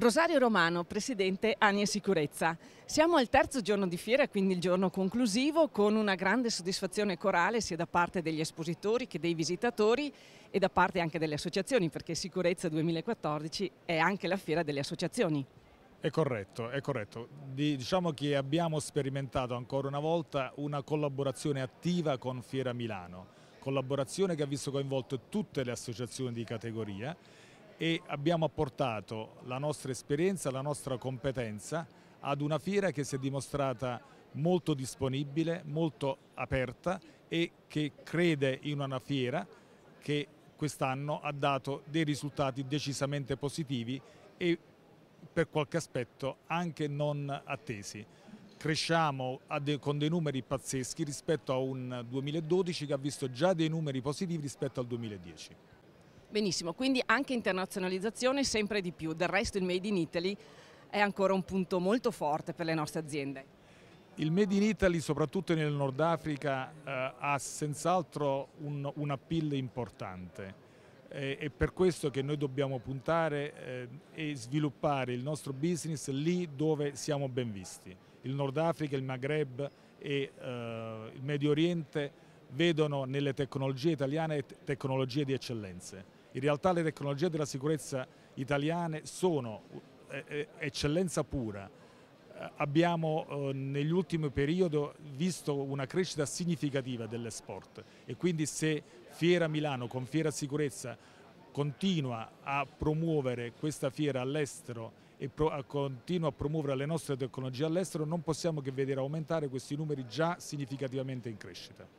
Rosario Romano, Presidente Ani e Sicurezza. Siamo al terzo giorno di fiera, quindi il giorno conclusivo, con una grande soddisfazione corale sia da parte degli espositori che dei visitatori e da parte anche delle associazioni, perché Sicurezza 2014 è anche la fiera delle associazioni. È corretto, è corretto. Diciamo che abbiamo sperimentato ancora una volta una collaborazione attiva con Fiera Milano, collaborazione che ha visto coinvolte tutte le associazioni di categoria e abbiamo apportato la nostra esperienza, la nostra competenza ad una fiera che si è dimostrata molto disponibile, molto aperta e che crede in una fiera che quest'anno ha dato dei risultati decisamente positivi e per qualche aspetto anche non attesi. Cresciamo con dei numeri pazzeschi rispetto a un 2012 che ha visto già dei numeri positivi rispetto al 2010. Benissimo, quindi anche internazionalizzazione sempre di più, del resto il Made in Italy è ancora un punto molto forte per le nostre aziende. Il Made in Italy, soprattutto nel Nord Africa, eh, ha senz'altro un, un appeal importante. Eh, è per questo che noi dobbiamo puntare eh, e sviluppare il nostro business lì dove siamo ben visti. Il Nord Africa, il Maghreb e eh, il Medio Oriente vedono nelle tecnologie italiane tecnologie di eccellenze in realtà le tecnologie della sicurezza italiane sono eh, eh, eccellenza pura. Eh, abbiamo negli ultimi periodi visto una crescita significativa dell'esport e quindi se Fiera Milano con Fiera Sicurezza continua a promuovere questa fiera all'estero e continua a promuovere le nostre tecnologie all'estero non possiamo che vedere aumentare questi numeri già significativamente in crescita.